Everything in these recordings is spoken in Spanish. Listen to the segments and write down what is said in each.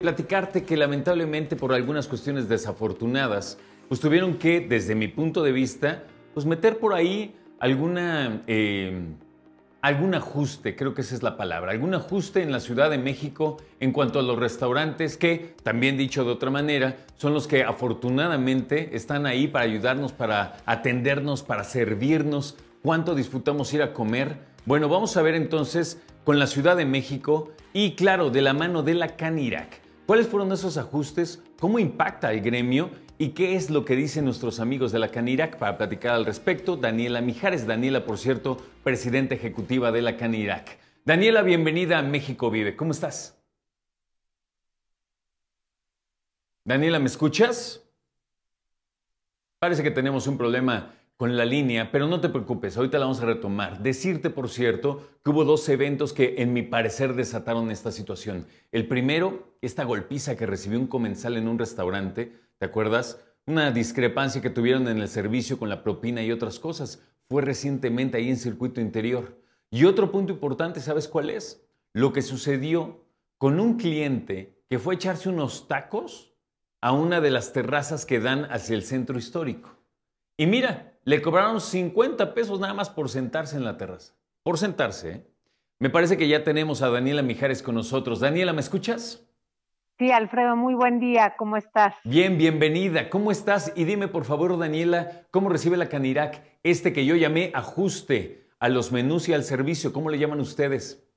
Platicarte que lamentablemente por algunas cuestiones desafortunadas, pues tuvieron que, desde mi punto de vista, pues meter por ahí alguna, eh, algún ajuste, creo que esa es la palabra, algún ajuste en la Ciudad de México en cuanto a los restaurantes que, también dicho de otra manera, son los que afortunadamente están ahí para ayudarnos, para atendernos, para servirnos. ¿Cuánto disfrutamos ir a comer? Bueno, vamos a ver entonces con la Ciudad de México y claro, de la mano de la Canirac. ¿Cuáles fueron esos ajustes? ¿Cómo impacta el gremio? ¿Y qué es lo que dicen nuestros amigos de la CANIRAC para platicar al respecto? Daniela Mijares, Daniela, por cierto, presidenta ejecutiva de la CANIRAC. Daniela, bienvenida a México Vive. ¿Cómo estás? Daniela, ¿me escuchas? Parece que tenemos un problema con la línea, pero no te preocupes, ahorita la vamos a retomar. Decirte, por cierto, que hubo dos eventos que en mi parecer desataron esta situación. El primero, esta golpiza que recibió un comensal en un restaurante, ¿te acuerdas? Una discrepancia que tuvieron en el servicio con la propina y otras cosas. Fue recientemente ahí en circuito interior. Y otro punto importante, ¿sabes cuál es? Lo que sucedió con un cliente que fue a echarse unos tacos a una de las terrazas que dan hacia el centro histórico. Y mira, le cobraron 50 pesos nada más por sentarse en la terraza. Por sentarse. ¿eh? Me parece que ya tenemos a Daniela Mijares con nosotros. Daniela, ¿me escuchas? Sí, Alfredo, muy buen día. ¿Cómo estás? Bien, bienvenida. ¿Cómo estás? Y dime, por favor, Daniela, ¿cómo recibe la Canirac este que yo llamé ajuste a los menús y al servicio? ¿Cómo le llaman ustedes?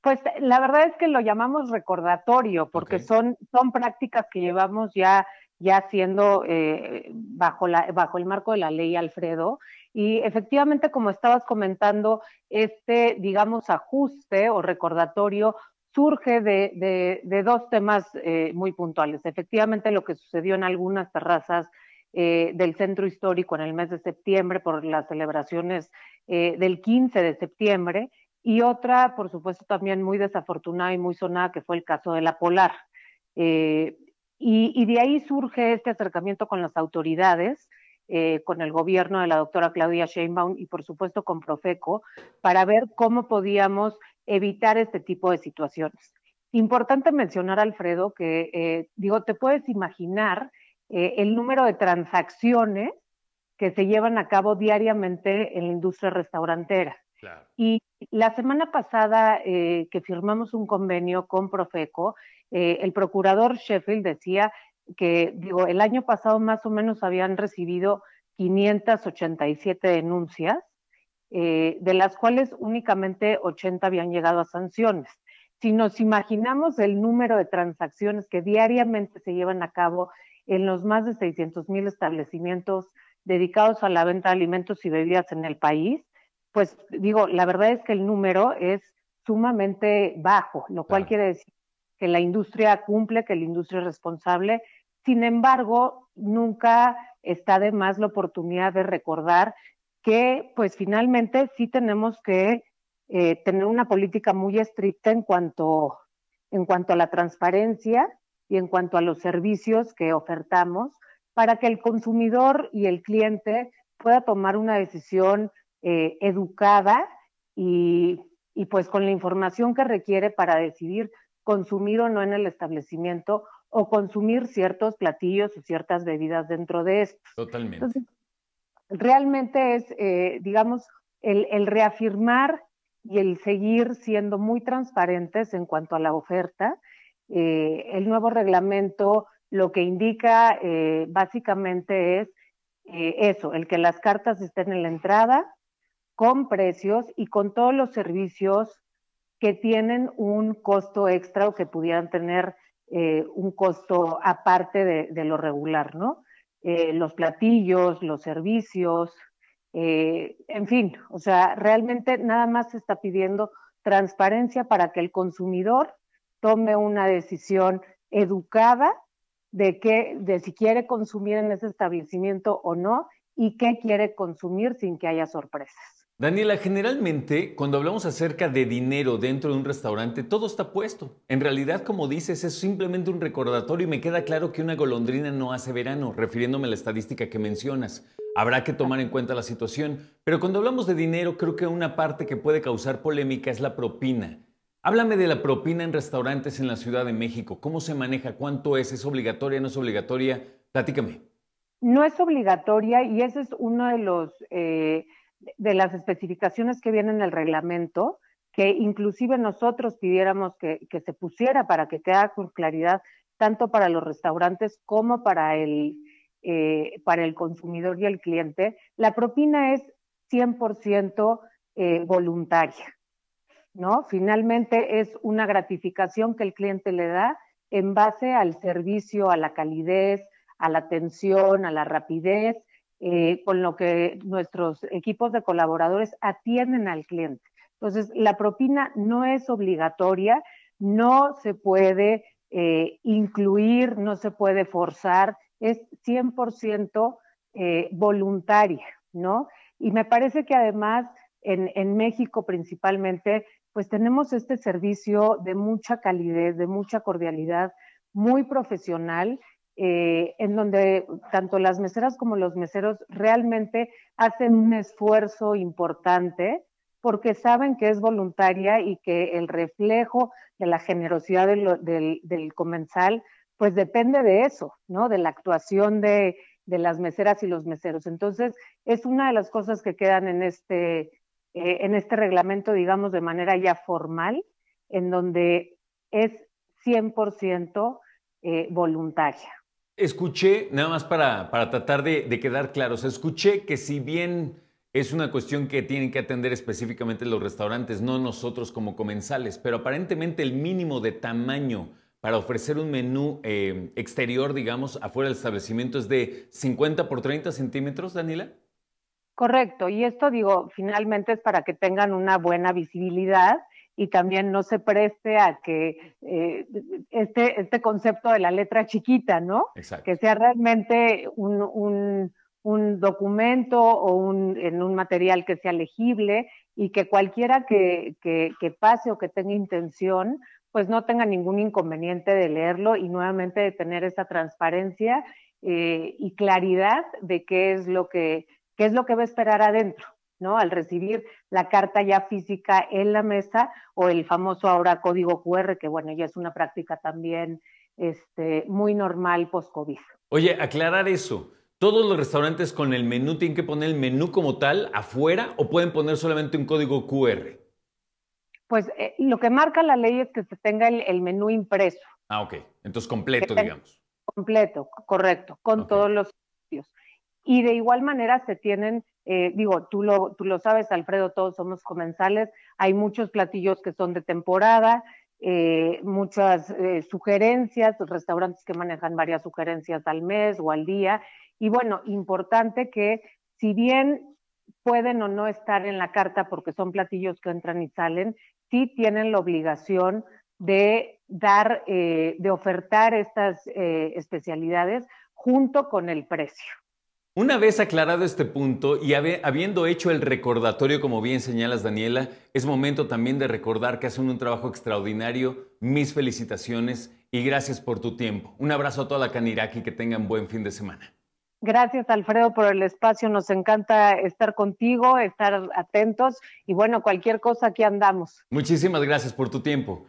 Pues la verdad es que lo llamamos recordatorio, porque son, son prácticas que llevamos ya ya siendo eh, bajo, bajo el marco de la ley Alfredo. Y efectivamente, como estabas comentando, este, digamos, ajuste o recordatorio surge de, dos temas eh, muy puntuales. Efectivamente, lo que sucedió en algunas terrazas eh, del centro histórico en el mes de septiembre por las celebraciones del 15 de septiembre y otra, por supuesto, también muy desafortunada y muy sonada, que fue el caso de la Polar. Y, de ahí surge este acercamiento con las autoridades, eh, con el gobierno de la doctora Claudia Sheinbaum y por supuesto con Profeco, para ver cómo podíamos evitar este tipo de situaciones. Importante mencionar, Alfredo, que eh, digo, te puedes imaginar eh, el número de transacciones que se llevan a cabo diariamente en la industria restaurantera. Claro. La semana pasada eh, que firmamos un convenio con Profeco, eh, el procurador Sheffield decía que, digo, el año pasado más o menos habían recibido 587 denuncias, eh, de las cuales únicamente 80 habían llegado a sanciones. Si nos imaginamos el número de transacciones que diariamente se llevan a cabo en los más de 600 mil establecimientos dedicados a la venta de alimentos y bebidas en el país, pues digo, la verdad es que el número es sumamente bajo, lo cual quiere decir que la industria cumple, que la industria es responsable. Sin embargo, nunca está de más la oportunidad de recordar que, pues finalmente, sí tenemos que eh, tener una política muy estricta en cuanto, en cuanto a la transparencia y en cuanto a los servicios que ofertamos para que el consumidor y el cliente pueda tomar una decisión eh, educada y, y pues con la información que requiere para decidir consumir o no en el establecimiento o consumir ciertos platillos o ciertas bebidas dentro de esto. Totalmente. realmente es, eh, digamos, el, reafirmar y el seguir siendo muy transparentes en cuanto a la oferta. Eh, el nuevo reglamento lo que indica básicamente es eso, el que las cartas estén en la entrada, con precios y con todos los servicios que tienen un costo extra o que pudieran tener eh, un costo aparte de, lo regular, ¿no? Eh, los platillos, los servicios, eh, en fin, o sea, realmente nada más se está pidiendo transparencia para que el consumidor tome una decisión educada de que de si quiere consumir en ese establecimiento o no y qué quiere consumir sin que haya sorpresas. Daniela, generalmente cuando hablamos acerca de dinero dentro de un restaurante, todo está puesto. En realidad, como dices, es simplemente un recordatorio y me queda claro que una golondrina no hace verano, refiriéndome a la estadística que mencionas. Habrá que tomar en cuenta la situación, pero cuando hablamos de dinero, creo que una parte que puede causar polémica es la propina. Háblame de la propina en restaurantes en la Ciudad de México. ¿Cómo se maneja? ¿Cuánto es? ¿Es obligatoria? ¿No es obligatoria? Platícame. No es obligatoria y ese es uno de los... Eh, de las especificaciones que vienen en el reglamento, que inclusive nosotros pidiéramos que, se pusiera para que quede con claridad tanto para los restaurantes como para el, eh, para el consumidor y el cliente, la propina es 100% eh, voluntaria, ¿no? Finalmente es una gratificación que el cliente le da en base al servicio, a la calidez, a la atención, a la rapidez eh, con lo que nuestros equipos de colaboradores atienden al cliente. Entonces, la propina no es obligatoria, no se puede eh, incluir, no se puede forzar, es 100% eh, voluntaria, ¿no? Y me parece que además en, en México principalmente, pues tenemos este servicio de mucha calidez, de mucha cordialidad, muy profesional eh, en donde tanto las meseras como los meseros realmente hacen un esfuerzo importante porque saben que es voluntaria y que el reflejo de la generosidad del, comensal, pues depende de eso, ¿no? De la actuación de, las meseras y los meseros. Entonces, es una de las cosas que quedan en este, eh, en este reglamento, digamos, de manera ya formal, en donde es 100% eh, voluntaria. Escuché, nada más para, tratar de, quedar claros, escuché que si bien es una cuestión que tienen que atender específicamente los restaurantes, no nosotros como comensales, pero aparentemente el mínimo de tamaño para ofrecer un menú eh, exterior, digamos, afuera del establecimiento es de 50 por 30 centímetros, Daniela. Correcto, y esto digo, finalmente es para que tengan una buena visibilidad y también no se preste a que eh, este, este concepto de la letra chiquita, ¿no? Que sea realmente un, documento o un, en un material que sea legible y que cualquiera que, pase o que tenga intención, pues no tenga ningún inconveniente de leerlo y nuevamente de tener esa transparencia eh, y claridad de qué es lo que qué es lo que va a esperar adentro, ¿no? Al recibir la carta ya física en la mesa o el famoso ahora código QR, que bueno, ya es una práctica también este, muy normal post-COVID. Oye, aclarar eso. ¿Todos los restaurantes con el menú tienen que poner el menú como tal afuera o pueden poner solamente un código QR? Pues eh, lo que marca la ley es que se tenga el, menú impreso. Ah, ok. Entonces completo, digamos. Completo, correcto, con todos los Y de igual manera se tienen eh, digo, tú lo, tú lo sabes, Alfredo, todos somos comensales, hay muchos platillos que son de temporada, eh, muchas eh, sugerencias, restaurantes que manejan varias sugerencias al mes o al día, y bueno, importante que si bien pueden o no estar en la carta porque son platillos que entran y salen, sí tienen la obligación de dar, de ofertar estas especialidades junto con el precio. Una vez aclarado este punto y habiendo hecho el recordatorio, como bien señalas Daniela, es momento también de recordar que hacen un trabajo extraordinario. Mis felicitaciones y gracias por tu tiempo. Un abrazo a toda la Caniraki, que tengan buen fin de semana. Gracias, Alfredo, por el espacio. Nos encanta estar contigo, estar atentos y bueno, cualquier cosa aquí andamos. Muchísimas gracias por tu tiempo.